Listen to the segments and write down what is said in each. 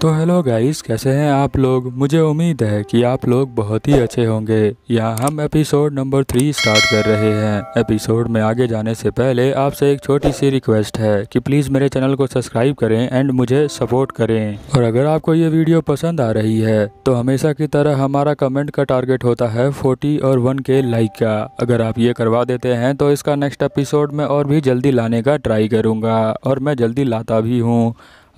तो hello guys कैसे हैं आप लोग मुझे उम्मीद है कि आप लोग बहुत ही अच्छे होंगे यहाँ हम एपिसोड नंबर थ्री स्टार्ट कर रहे हैं एपिसोड में आगे जाने से पहले आपसे एक छोटी सी रिक्वेस्ट है कि प्लीज़ मेरे चैनल को सब्सक्राइब करें एंड मुझे सपोर्ट करें और अगर आपको ये वीडियो पसंद आ रही है तो हमेशा की तरह हमारा कमेंट का टारगेट होता है फोर्टी और वन के लाइक का अगर आप ये करवा देते हैं तो इसका नेक्स्ट एपिसोड में और भी जल्दी लाने का ट्राई करूँगा और मैं जल्दी लाता भी हूँ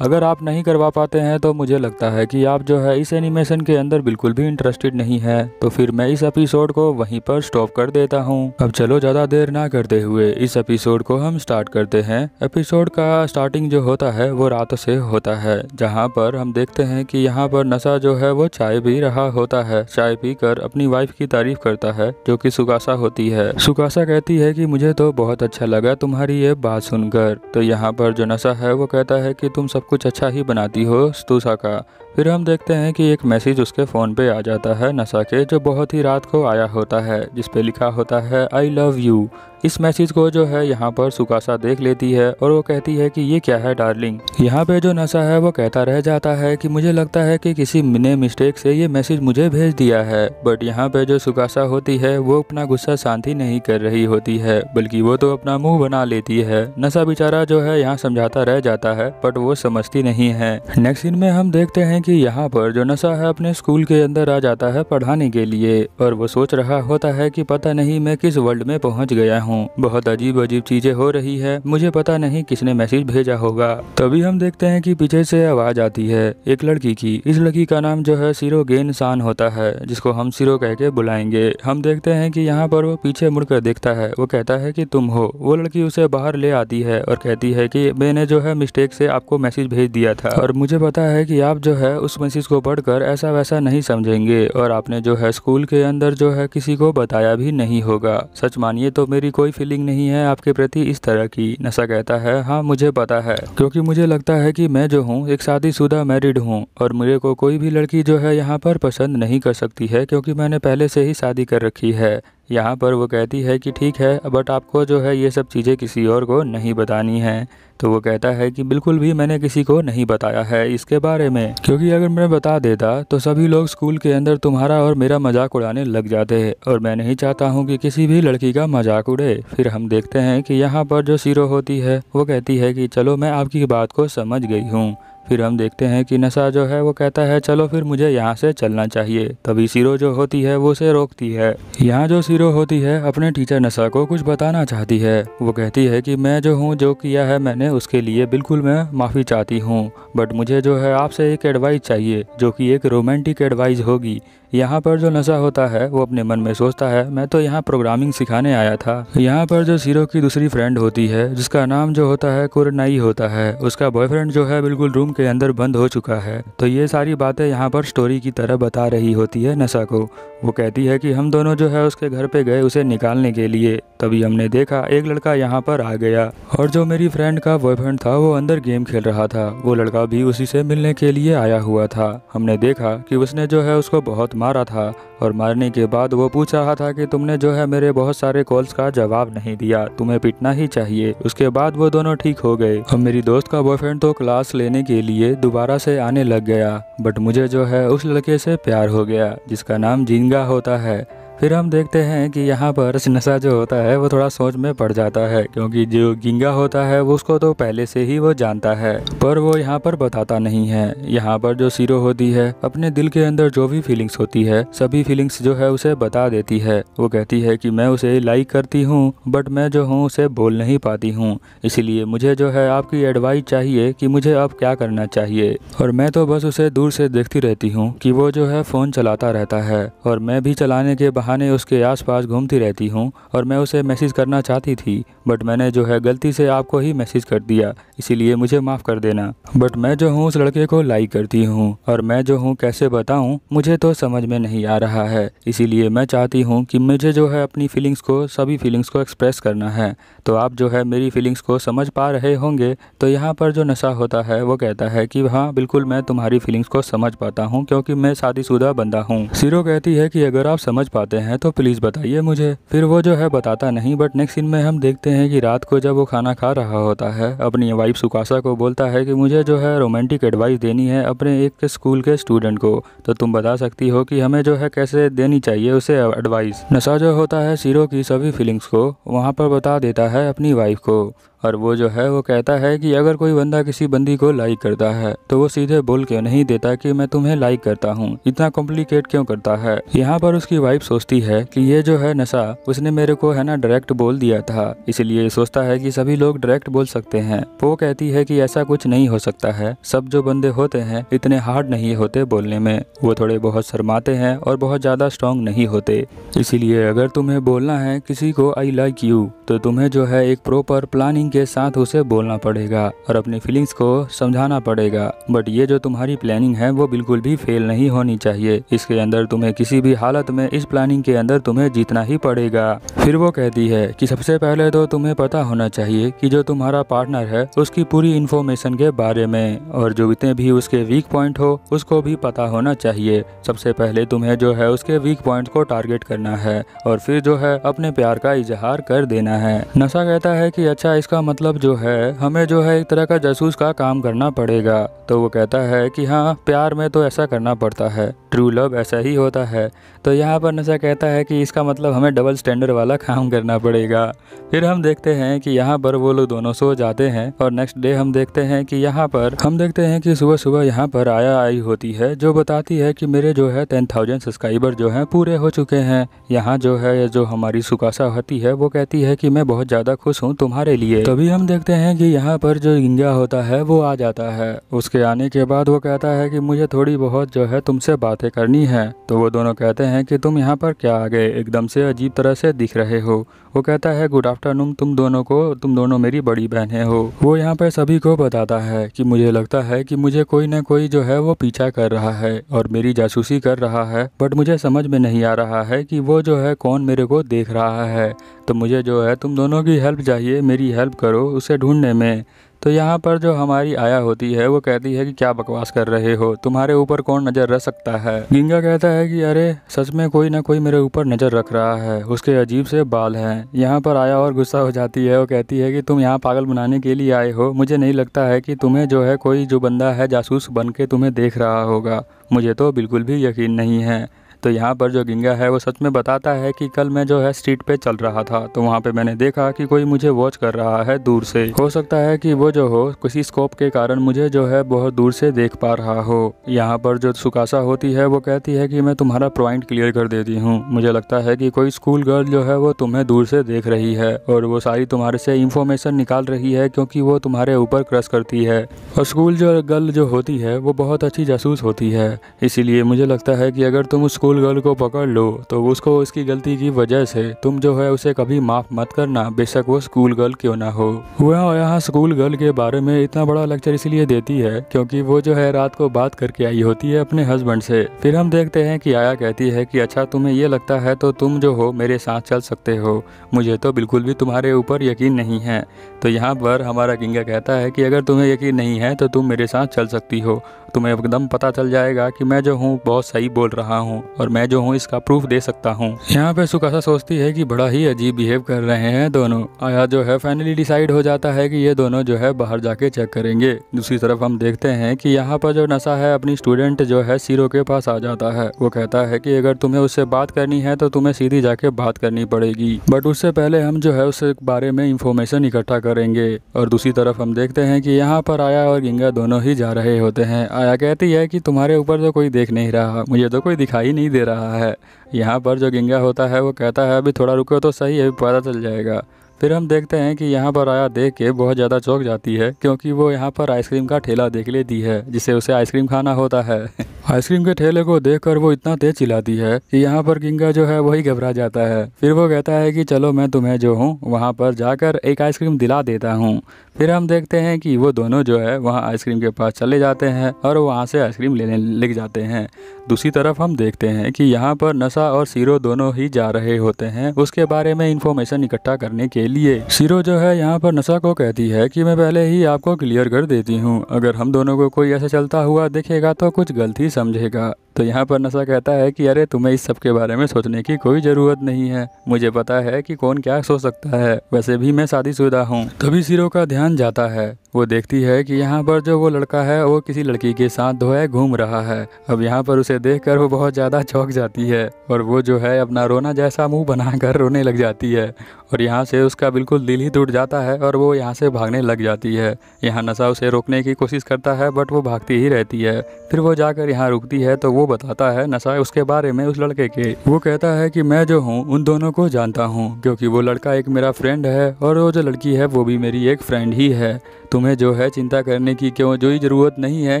अगर आप नहीं करवा पाते हैं तो मुझे लगता है कि आप जो है इस एनिमेशन के अंदर बिल्कुल भी इंटरेस्टेड नहीं है तो फिर मैं इस एपिसोड को वहीं पर स्टॉप कर देता हूँ अब चलो ज़्यादा देर ना करते हुए इस एपिसोड को हम स्टार्ट करते हैं एपिसोड का स्टार्टिंग जो होता है वो रात से होता है जहाँ पर हम देखते हैं की यहाँ पर नशा जो है वो चाय पी रहा होता है चाय पी अपनी वाइफ की तारीफ करता है जो की सुगासा होती है सुगासा कहती है की मुझे तो बहुत अच्छा लगा तुम्हारी ये बात सुनकर तो यहाँ पर जो नशा है वो कहता है की तुम सबको कुछ अच्छा ही बनाती हो स्तूसा का फिर हम देखते हैं कि एक मैसेज उसके फ़ोन पे आ जाता है नशा के जो बहुत ही रात को आया होता है जिस पे लिखा होता है आई लव यू इस मैसेज को जो है यहाँ पर सुकासा देख लेती है और वो कहती है कि ये क्या है डार्लिंग यहाँ पे जो नशा है वो कहता रह जाता है कि मुझे लगता है कि किसी ने मिस्टेक से ये मैसेज मुझे भेज दिया है बट यहाँ पे जो सुकासा होती है वो अपना गुस्सा शांति नहीं कर रही होती है बल्कि वो तो अपना मुंह बना लेती है नशा बेचारा जो है यहाँ समझाता रह जाता है बट वो समझती नहीं है नेक्स्ट दिन में हम देखते हैं कि यहाँ पर जो नशा है अपने स्कूल के अंदर आ जाता है पढ़ाने के लिए और वो सोच रहा होता है कि पता नहीं मैं किस वर्ल्ड में पहुँच गया हूँ बहुत अजीब अजीब चीजें हो रही है मुझे पता नहीं किसने मैसेज भेजा होगा तभी हम देखते हैं की पीछे से आवाज आती है एक लड़की की इस लड़की का नाम जो है सिरो गेन सान होता है जिसको हम सिरो कह के बुलाएंगे हम देखते हैं की यहाँ पर वो पीछे मुड़कर देखता है वो कहता है की तुम हो वो लड़की उसे बाहर ले आती है और कहती है की मैंने जो है मिस्टेक से आपको मैसेज भेज दिया था और मुझे पता है कि आप जो है है उस मैसेज को पढ़कर ऐसा वैसा नहीं समझेंगे और आपने जो है स्कूल के अंदर जो है किसी को बताया भी नहीं होगा सच मानिए तो मेरी कोई फीलिंग नहीं है आपके प्रति इस तरह की नशा कहता है हाँ मुझे पता है क्योंकि मुझे लगता है कि मैं जो हूँ एक शादीशुदा मैरिड हूँ और मेरे को कोई भी लड़की जो है यहाँ पर पसंद नहीं कर सकती है क्योंकि मैंने पहले से ही शादी कर रखी है यहाँ पर वो कहती है कि ठीक है बट आपको जो है ये सब चीज़ें किसी और को नहीं बतानी है तो वो कहता है कि बिल्कुल भी मैंने किसी को नहीं बताया है इसके बारे में क्योंकि अगर मैं बता देता तो सभी लोग स्कूल के अंदर तुम्हारा और मेरा मजाक उड़ाने लग जाते हैं और मैं नहीं चाहता हूँ कि किसी भी लड़की का मजाक उड़े फिर हम देखते हैं कि यहाँ पर जो सीरो होती है वो कहती है कि चलो मैं आपकी बात को समझ गई हूँ फिर हम देखते हैं कि नशा जो है वो कहता है चलो फिर मुझे यहाँ से चलना चाहिए तभी सिरो जो होती है वो उसे रोकती है यहाँ जो सिरो होती है अपने टीचर नशा को कुछ बताना चाहती है वो कहती है कि मैं जो हूँ जो किया है मैंने उसके लिए बिल्कुल मैं माफ़ी चाहती हूँ बट मुझे जो है आपसे एक एडवाइस चाहिए जो कि एक रोमांटिक एडवाइस होगी यहाँ पर जो नशा होता है वो अपने मन में सोचता है मैं तो यहाँ प्रोग्रामिंग सिखाने आया था यहाँ पर जो सिरो की दूसरी फ्रेंड होती है जिसका नाम जो होता है कुरनाई होता है उसका बॉयफ्रेंड जो है बिल्कुल रूम के अंदर बंद हो चुका है तो ये सारी बातें यहाँ पर स्टोरी की तरह बता रही होती है नशा को वो कहती है कि हम दोनों जो है उसके घर पे गए उसे निकालने के लिए तभी हमने देखा एक लड़का यहाँ पर आ गया और जो मेरी फ्रेंड का बॉयफ्रेंड था वो अंदर गेम खेल रहा था वो लड़का भी उसी से मिलने के लिए आया हुआ था हमने देखा कि उसने जो है उसको बहुत मारा था और मारने के बाद वो पूछ रहा था कि तुमने जो है मेरे बहुत सारे कॉल्स का जवाब नहीं दिया तुम्हें पिटना ही चाहिए उसके बाद वो दोनों ठीक हो गए हम मेरी दोस्त का बॉयफ्रेंड तो क्लास लेने के लिए दोबारा से आने लग गया बट मुझे जो है उस लड़के से प्यार हो गया जिसका नाम जिंगा होता है फिर हम देखते हैं कि यहाँ पर नशा जो होता है वो थोड़ा सोच में पड़ जाता है क्योंकि जो गिंगा होता है वो उसको तो पहले से ही वो जानता है पर वो यहाँ पर बताता नहीं है यहाँ पर जो सीरो होती है अपने दिल के अंदर जो भी फीलिंग्स होती है सभी फीलिंग्स जो है उसे बता देती है वो कहती है कि मैं उसे लाइक करती हूँ बट मैं जो हूँ उसे बोल नहीं पाती हूँ इसीलिए मुझे जो है आपकी एडवाइस चाहिए कि मुझे अब क्या करना चाहिए और मैं तो बस उसे दूर से देखती रहती हूँ कि वो जो है फ़ोन चलाता रहता है और मैं भी चलाने के बाद बहाने उसके आसपास घूमती रहती हूँ और मैं उसे मैसेज करना चाहती थी बट मैंने जो है गलती से आपको ही मैसेज कर दिया इसीलिए मुझे माफ़ कर देना बट मैं जो हूँ उस लड़के को लाइक करती हूँ और मैं जो हूँ कैसे बताऊँ मुझे तो समझ में नहीं आ रहा है इसीलिए मैं चाहती हूँ कि मुझे जो है अपनी फीलिंग्स को सभी फीलिंग्स को एक्सप्रेस करना है तो आप जो है मेरी फीलिंग्स को समझ पा रहे होंगे तो यहाँ पर जो नशा होता है वो कहता है कि हाँ बिल्कुल मैं तुम्हारी फीलिंग्स को समझ पाता हूँ क्योंकि मैं शादीशुदा बंदा हूँ सिरो कहती है कि अगर आप समझ पाते करते हैं तो प्लीज़ बताइए मुझे फिर वो जो है बताता नहीं बट नेक्स्ट सीन में हम देखते हैं कि रात को जब वो खाना खा रहा होता है अपनी वाइफ सुकाशा को बोलता है कि मुझे जो है रोमांटिक एडवाइस देनी है अपने एक स्कूल के स्टूडेंट को तो तुम बता सकती हो कि हमें जो है कैसे देनी चाहिए उसे एडवाइस नशा जो होता है सीरो की सभी फीलिंग्स को वहाँ पर बता देता है अपनी वाइफ को और वो जो है वो कहता है कि अगर कोई बंदा किसी बंदी को लाइक करता है तो वो सीधे बोल क्यों नहीं देता कि मैं तुम्हें लाइक करता हूँ इतना कॉम्प्लिकेट क्यों करता है यहाँ पर उसकी वाइफ सोचती है कि ये जो है नशा उसने मेरे को है ना डायरेक्ट बोल दिया था इसलिए सोचता है कि सभी लोग डायरेक्ट बोल सकते हैं वो कहती है कि ऐसा कुछ नहीं हो सकता है सब जो बंदे होते हैं इतने हार्ड नहीं होते बोलने में वो थोड़े बहुत शर्माते हैं और बहुत ज़्यादा स्ट्रांग नहीं होते इसीलिए अगर तुम्हें बोलना है किसी को आई लाइक यू तो तुम्हें जो है एक प्रोपर प्लानिंग के साथ उसे बोलना पड़ेगा और अपनी फीलिंग्स को समझाना पड़ेगा बट ये जो तुम्हारी प्लानिंग है वो बिल्कुल भी फेल नहीं होनी चाहिए इसके अंदर तुम्हें किसी भी हालत में इस प्लानिंग के अंदर तुम्हें जीतना ही पड़ेगा फिर वो कहती है कि सबसे पहले तो तुम्हें पता होना चाहिए कि जो तुम्हारा पार्टनर है उसकी पूरी इन्फॉर्मेशन के बारे में और जो इतने भी उसके वीक पॉइंट हो उसको भी पता होना चाहिए सबसे पहले तुम्हें जो है उसके वीक पॉइंट को टारगेट करना है और फिर जो है अपने प्यार का इजहार कर देना है नशा कहता है कि अच्छा इसका मतलब जो है हमें जो है एक तरह का जासूस का काम करना पड़ेगा तो वो कहता है कि हाँ प्यार में तो ऐसा करना पड़ता है ट्रू लव ऐसा ही होता है तो यहाँ पर नशा कहता है कि इसका मतलब हमें डबल स्टैंडर्ड वाला काम करना पड़ेगा फिर हम देखते हैं कि यहाँ पर वो लोग दोनों सो जाते हैं और नेक्स्ट डे हम देखते हैं कि यहाँ पर हम देखते हैं कि सुबह सुबह यहाँ पर आया आई होती है जो बताती है कि मेरे जो है टेन थाउजेंड सब्सक्राइबर जो है पूरे हो चुके हैं यहाँ जो है जो हमारी सुकासा होती है वो कहती है कि मैं बहुत ज़्यादा खुश हूँ तुम्हारे लिए तो तभी हम देखते हैं कि यहाँ पर जो इंजा होता है वो आ जाता है उसके आने के बाद वो कहता है कि मुझे थोड़ी बहुत जो है तुमसे बातें करनी है तो वो दोनों कहते हैं कि तुम यहाँ पर क्या आ गए एकदम से अजीब तरह से दिख रहे हो वो कहता है गुड आफ्टरनून तुम दोनों को तुम दोनों मेरी बड़ी बहनें हो वो यहाँ पर सभी को बताता है कि मुझे लगता है कि मुझे कोई ना कोई जो है वो पीछा कर रहा है और मेरी जासूसी कर रहा है बट मुझे समझ में नहीं आ रहा है कि वो जो है कौन मेरे को देख रहा है तो मुझे जो है तुम दोनों की हेल्प चाहिए मेरी हेल्प हेल्प करो उसे ढूंढने में तो यहाँ पर जो हमारी आया होती है वो कहती है कि क्या बकवास कर रहे हो तुम्हारे ऊपर कौन नज़र रख सकता है गिंगा कहता है कि अरे सच में कोई ना कोई मेरे ऊपर नज़र रख रहा है उसके अजीब से बाल हैं यहाँ पर आया और गुस्सा हो जाती है वो कहती है कि तुम यहाँ पागल बनाने के लिए आए हो मुझे नहीं लगता है कि तुम्हें जो है कोई जो बंदा है जासूस बन के तुम्हें देख रहा होगा मुझे तो बिल्कुल भी यकीन नहीं है तो यहाँ पर जो गिंगा है वो सच में बताता है कि कल मैं जो है स्ट्रीट पे चल रहा था तो वहाँ पे मैंने देखा कि कोई मुझे वॉच कर रहा है दूर से हो सकता है कि वो जो हो किसी स्कोप के कारण मुझे जो है बहुत दूर से देख पा रहा हो यहाँ पर जो सुकासा होती है वो कहती है कि मैं तुम्हारा प्वाइंट क्लियर कर देती हूँ मुझे लगता है कि कोई स्कूल गर्ल जो है वो तुम्हें दूर से देख रही है और वो सारी तुम्हारे से इन्फॉर्मेशन निकाल रही है क्योंकि वो तुम्हारे ऊपर क्रश करती है और स्कूल जो गर्ल जो होती है वो बहुत अच्छी जासूस होती है इसीलिए मुझे लगता है कि अगर तुम स्कूल स्कूल गर्ल को पकड़ लो तो उसको उसकी गलती की वजह से तुम जो है उसे कभी माफ़ मत करना बेशक वो स्कूल गर्ल क्यों ना हो वह यहाँ स्कूल गर्ल के बारे में इतना बड़ा लेक्चर इसलिए देती है क्योंकि वो जो है रात को बात करके आई होती है अपने हस्बैंड से फिर हम देखते हैं कि आया कहती है कि अच्छा तुम्हें ये लगता है तो तुम जो हो मेरे साथ चल सकते हो मुझे तो बिल्कुल भी तुम्हारे ऊपर यकीन नहीं है तो यहाँ पर हमारा गिंगा कहता है कि अगर तुम्हें यकीन नहीं है तो तुम मेरे साथ चल सकती हो तुम्हें एकदम पता चल जाएगा कि मैं जो हूँ बहुत सही बोल रहा हूँ और मैं जो हूँ इसका प्रूफ दे सकता हूँ यहाँ पे सुकासा सोचती है कि बड़ा ही अजीब बिहेव कर रहे हैं दोनों आया जो है फाइनली डिसाइड हो जाता है कि ये दोनों जो है बाहर जाके चेक करेंगे दूसरी तरफ हम देखते हैं कि यहाँ पर जो नशा है अपनी स्टूडेंट जो है सीरो के पास आ जाता है वो कहता है की अगर तुम्हें उससे बात करनी है तो तुम्हें सीधी जाके बात करनी पड़ेगी बट उससे पहले हम जो है उसके बारे में इंफॉर्मेशन इकट्ठा करेंगे और दूसरी तरफ हम देखते हैं कि यहाँ पर आया और गिंगा दोनों ही जा रहे होते हैं आया कहती है कि तुम्हारे ऊपर तो कोई देख नहीं रहा मुझे तो कोई दिखाई नहीं दे रहा है यहाँ पर जो गंगा होता है वो कहता है अभी थोड़ा रुको तो सही है पता चल जाएगा फिर हम देखते हैं कि यहाँ पर आया देख के बहुत ज़्यादा चौंक जाती है क्योंकि वो यहाँ पर आइसक्रीम का ठेला देख लेती है जिसे उसे आइसक्रीम खाना होता है आइसक्रीम के ठेले को देखकर वो इतना तेज चिल्लाती है कि यहाँ पर किंगा जो है वही घबरा जाता है फिर वो कहता है कि चलो मैं तुम्हें जो हूँ वहाँ पर जाकर एक आइसक्रीम दिला देता हूँ फिर हम देखते हैं कि वो दोनों जो है वहाँ आइसक्रीम के पास चले जाते हैं और वहाँ से आइसक्रीम लेने लग जाते हैं दूसरी तरफ हम देखते हैं कि यहाँ पर नशा और सीरो दोनों ही जा रहे होते हैं उसके बारे में इन्फॉर्मेशन इकट्ठा करने के लिए सीरो जो है यहाँ पर नशा को कहती है कि मैं पहले ही आपको क्लियर कर देती हूँ अगर हम दोनों को कोई ऐसा चलता हुआ देखेगा तो कुछ गलती समझेगा तो यहाँ पर नशा कहता है कि अरे तुम्हें इस सब के बारे में सोचने की कोई ज़रूरत नहीं है मुझे पता है कि कौन क्या सोच सकता है वैसे भी मैं शादीशुदा हूँ तभी सिरो का ध्यान जाता है वो देखती है कि यहाँ पर जो वो लड़का है वो किसी लड़की के साथ धोए घूम रहा है अब यहाँ पर उसे देख वो बहुत ज़्यादा चौंक जाती है और वो जो है अपना रोना जैसा मुँह बना रोने लग जाती है और यहाँ से उसका बिल्कुल दिल ही टूट जाता है और वो यहाँ से भागने लग जाती है यहाँ नशा उसे रोकने की कोशिश करता है बट वो भागती ही रहती है फिर वो जाकर यहाँ रुकती है तो वो वो बताता है नशा उसके बारे में उस लड़के के वो कहता है कि मैं जो हूँ उन दोनों को जानता हूँ क्योंकि वो लड़का एक मेरा फ्रेंड है और वो जो लड़की है वो भी मेरी एक फ्रेंड ही है तुम्हें जो है चिंता करने की क्यों जो ही ज़रूरत नहीं है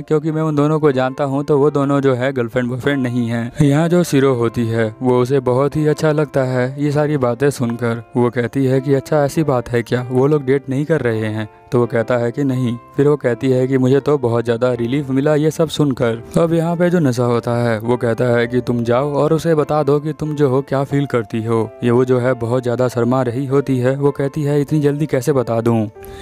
क्योंकि मैं उन दोनों को जानता हूँ तो वो दोनों जो है गर्लफ्रेंड बॉयफ्रेंड नहीं है यहाँ जो सिरो होती है वो उसे बहुत ही अच्छा लगता है ये सारी बातें सुनकर वो कहती है कि अच्छा ऐसी बात है क्या वो लोग डेट नहीं कर रहे हैं तो वो कहता है कि नहीं फिर वो कहती है कि मुझे तो बहुत ज़्यादा रिलीफ मिला ये सब सुनकर अब यहाँ पे जो नशा होता है वो कहता है कि तुम जाओ और उसे बता दो कि तुम जो हो क्या फील करती हो ये वो जो है बहुत ज़्यादा शर्मा रही होती है वो कहती है इतनी जल्दी कैसे बता दू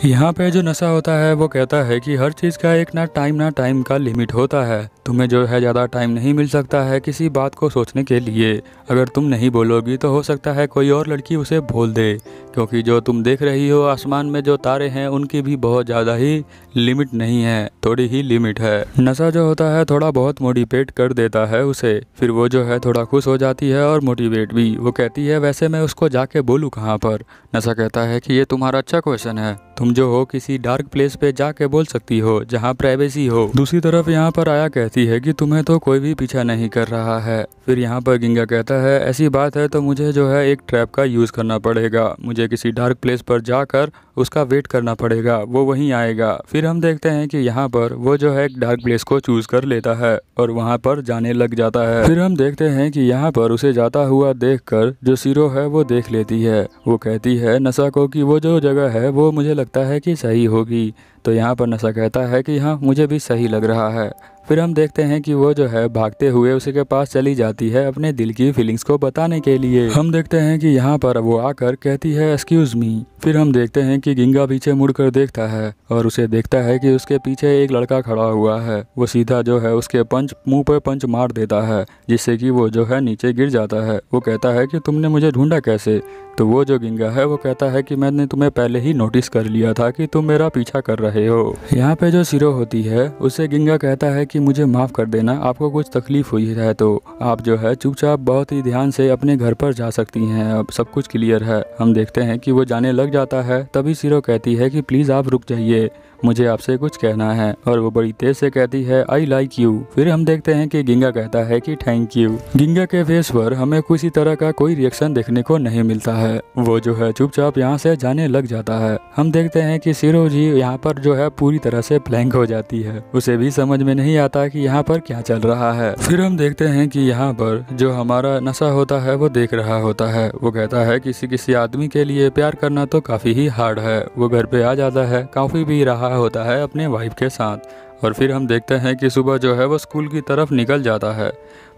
यहाँ पे जो नशा होता है वो कहता है की हर चीज़ का एक ना टाइम ना टाइम का लिमिट होता है तुम्हें जो है ज़्यादा टाइम नहीं मिल सकता है किसी बात को सोचने के लिए अगर तुम नहीं बोलोगी तो हो सकता है कोई और लड़की उसे बोल दे क्योंकि जो तुम देख रही हो आसमान में जो तारे हैं उनकी भी बहुत ज़्यादा ही लिमिट नहीं है थोड़ी ही लिमिट है नशा जो होता है थोड़ा बहुत मोटिवेट कर देता है उसे फिर वो जो है थोड़ा खुश हो जाती है और मोटिवेट भी वो कहती है वैसे मैं उसको जाके बोलूँ कहाँ पर नशा कहता है कि ये तुम्हारा अच्छा क्वेश्चन है तुम जो हो किसी डार्क प्लेस पे जाके बोल सकती हो जहाँ प्राइवेसी हो दूसरी तरफ यहाँ पर आया कहती है कि तुम्हें तो कोई भी पीछा नहीं कर रहा है फिर यहाँ पर गिंगा कहता है ऐसी बात है तो मुझे जो है एक ट्रैप का यूज़ करना पड़ेगा मुझे किसी डार्क प्लेस पर जाकर उसका वेट करना पड़ेगा वो वहीं आएगा फिर हम देखते हैं कि यहाँ पर वो जो है एक डार्क प्लेस को चूज कर लेता है और वहाँ पर जाने लग जाता है फिर हम देखते हैं कि यहाँ पर उसे जाता हुआ देखकर जो सीरो है वो देख लेती है वो कहती है नशा को की वो जो जगह है वो मुझे लगता लगता है कि सही होगी तो यहाँ पर नशा कहता है कि हाँ मुझे भी सही लग रहा है फिर हम देखते हैं कि वो जो है भागते हुए उसी के पास चली जाती है अपने दिल की फीलिंग्स को बताने के लिए हम देखते हैं कि यहाँ पर वो आकर कहती है एक्सक्यूज मी फिर हम देखते हैं कि गिंगा पीछे मुड़कर देखता है और उसे देखता है कि उसके पीछे एक लड़का खड़ा हुआ है वो सीधा जो है उसके पंच मुंह पर पंच मार देता है जिससे कि वो जो है नीचे गिर जाता है वो कहता है कि तुमने मुझे ढूंढा कैसे तो वो जो गिंगा है वो कहता है कि मैंने तुम्हें पहले ही नोटिस कर लिया था कि तुम मेरा पीछा कर रहे रहे हो यहाँ पे जो सिरो होती है उसे गिंगा कहता है कि मुझे माफ कर देना आपको कुछ तकलीफ हुई है तो आप जो है चुपचाप बहुत ही ध्यान से अपने घर पर जा सकती हैं अब सब कुछ क्लियर है हम देखते हैं कि वो जाने लग जाता है तभी सिरो कहती है कि प्लीज आप रुक जाइए मुझे आपसे कुछ कहना है और वो बड़ी तेज से कहती है आई लाइक यू फिर हम देखते हैं कि गिंगा कहता है कि थैंक यू गिंगा के फेस पर हमें किसी तरह का कोई रिएक्शन देखने को नहीं मिलता है वो जो है चुपचाप यहाँ से जाने लग जाता है हम देखते हैं कि सिरो जी यहाँ पर जो है पूरी तरह से ब्लैंक हो जाती है उसे भी समझ में नहीं आता कि यहाँ पर क्या चल रहा है फिर हम देखते हैं कि यहाँ पर जो हमारा नशा होता है वो देख रहा होता है वो कहता है किसी किसी आदमी के लिए प्यार करना तो काफी ही हार्ड है वो घर पे आ जाता है काफी भी रहा होता है अपने वाइफ के साथ और फिर हम देखते हैं कि सुबह जो है वो स्कूल की तरफ निकल जाता है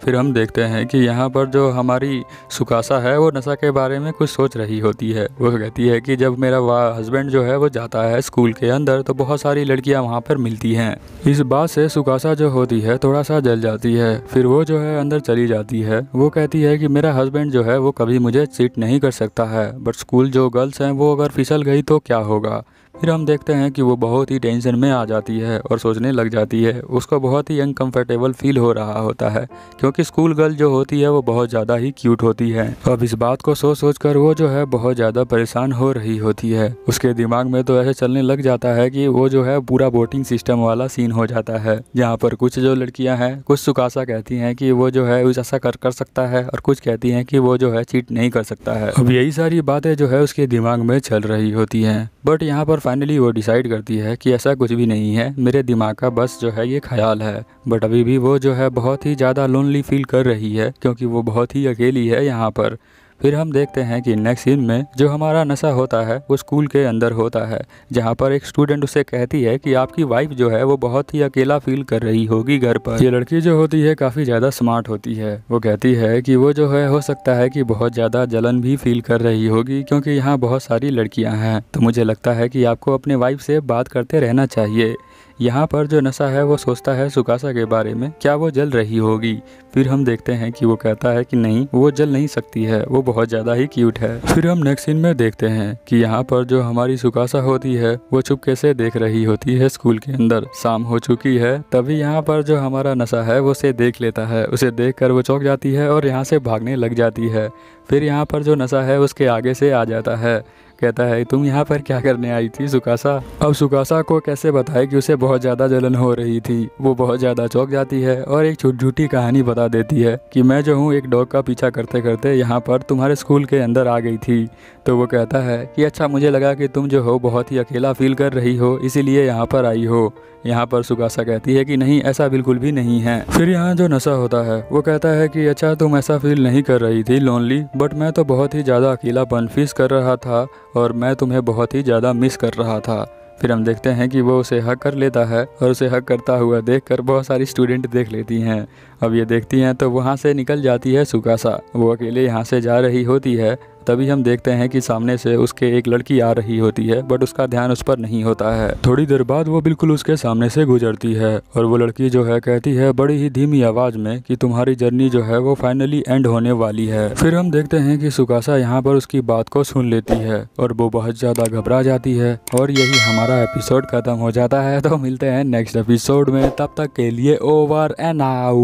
फिर हम देखते हैं कि यहाँ पर जो हमारी सुकासा है वो नशा के बारे में कुछ सोच रही होती है वो कहती है कि जब मेरा हस्बैंड जो है वो जाता है स्कूल के अंदर तो बहुत सारी लड़कियाँ वहाँ पर मिलती हैं इस बात से सुकासा जो होती है थोड़ा सा जल जाती है फिर वो जो है अंदर चली जाती है वो कहती है कि मेरा हस्बैंड जो है वो कभी मुझे चीट नहीं कर सकता है बट स्कूल जो गर्ल्स हैं वो अगर फिसल गई तो क्या होगा फिर हम देखते हैं कि वो बहुत ही टेंशन में आ जाती है और सोचने लग जाती है उसको बहुत ही अनकम्फर्टेबल फील हो रहा होता है क्योंकि स्कूल गर्ल जो होती है वो बहुत ज़्यादा ही क्यूट होती है अब इस बात को सोच सोच कर वो जो है बहुत ज़्यादा परेशान हो रही होती है उसके दिमाग में तो ऐसे चलने लग जाता है कि वो जो है पूरा बोटिंग सिस्टम वाला सीन हो जाता है जहाँ पर कुछ जो लड़कियाँ हैं कुछ सुकाशा कहती हैं कि वो जो है ऐसा कर कर सकता है और कुछ कहती हैं कि वो जो है चीट नहीं कर सकता है अब यही सारी बातें जो है उसके दिमाग में चल रही होती हैं बट यहाँ पर फाइनली वो डिसाइड करती है कि ऐसा कुछ भी नहीं है मेरे दिमाग का बस जो है ये ख्याल है बट अभी भी वो जो है बहुत ही ज़्यादा लोनली फील कर रही है क्योंकि वो बहुत ही अकेली है यहाँ पर फिर हम देखते हैं कि नेक्स्ट सीन में जो हमारा नशा होता है वो स्कूल के अंदर होता है जहाँ पर एक स्टूडेंट उसे कहती है कि आपकी वाइफ जो है वो बहुत ही अकेला फील कर रही होगी घर पर ये लड़की जो होती है काफ़ी ज़्यादा स्मार्ट होती है वो कहती है कि वो जो है हो सकता है कि बहुत ज़्यादा जलन भी फील कर रही होगी क्योंकि यहाँ बहुत सारी लड़कियाँ हैं तो मुझे लगता है कि आपको अपने वाइफ से बात करते रहना चाहिए यहाँ पर जो नशा है वो सोचता है सुकासा के बारे में क्या वो जल रही होगी फिर हम देखते हैं कि वो कहता है कि नहीं वो जल नहीं सकती है वो बहुत ज़्यादा ही क्यूट है फिर हम नेक्स्ट सीन में देखते हैं कि यहाँ पर जो हमारी सुकासा होती है वो चुपके से देख रही होती है स्कूल के अंदर शाम हो चुकी है तभी यहाँ पर जो हमारा नशा है वो उसे देख लेता है उसे देख कर वो चौंक जाती है और यहाँ से भागने लग जाती है फिर यहाँ पर जो नशा है उसके आगे से आ जाता है कहता है तुम यहाँ पर क्या करने आई थी सुकासा अब सुकासा को कैसे बताए कि उसे बहुत ज्यादा जलन हो रही थी वो बहुत ज्यादा चौक जाती है और एक झूठ झूठी कहानी बता देती है कि मैं जो हूँ एक डॉग का पीछा करते करते यहाँ पर तुम्हारे स्कूल के अंदर आ गई थी तो वो कहता है कि अच्छा मुझे लगा कि तुम जो हो बहुत ही अकेला फील कर रही हो इसीलिए यहाँ पर आई हो यहाँ पर सुकासा कहती है कि नहीं ऐसा बिल्कुल भी नहीं है फिर यहाँ जो नशा होता है वो कहता है कि अच्छा तुम ऐसा फील नहीं कर रही थी लोनली बट मैं तो बहुत ही ज़्यादा अकेलापन फीस कर रहा था और मैं तुम्हें बहुत ही ज़्यादा मिस कर रहा था फिर हम देखते हैं कि वो उसे हक कर लेता है और उसे हक करता हुआ देख कर बहुत सारी स्टूडेंट देख लेती हैं अब ये देखती हैं तो वहाँ से निकल जाती है सुकासा वो अकेले यहाँ से जा रही होती है तभी हम देखते हैं कि सामने से उसके एक लड़की आ रही होती है बट उसका ध्यान उस पर नहीं होता है थोड़ी देर बाद वो बिल्कुल उसके सामने से गुजरती है और वो लड़की जो है कहती है बड़ी ही धीमी आवाज में कि तुम्हारी जर्नी जो है वो फाइनली एंड होने वाली है फिर हम देखते हैं कि सुकासा यहाँ पर उसकी बात को सुन लेती है और वो बहुत ज़्यादा घबरा जाती है और यही हमारा एपिसोड खत्म हो जाता है तो मिलते हैं नेक्स्ट एपिसोड में तब तक के लिए ओवर एंड आउट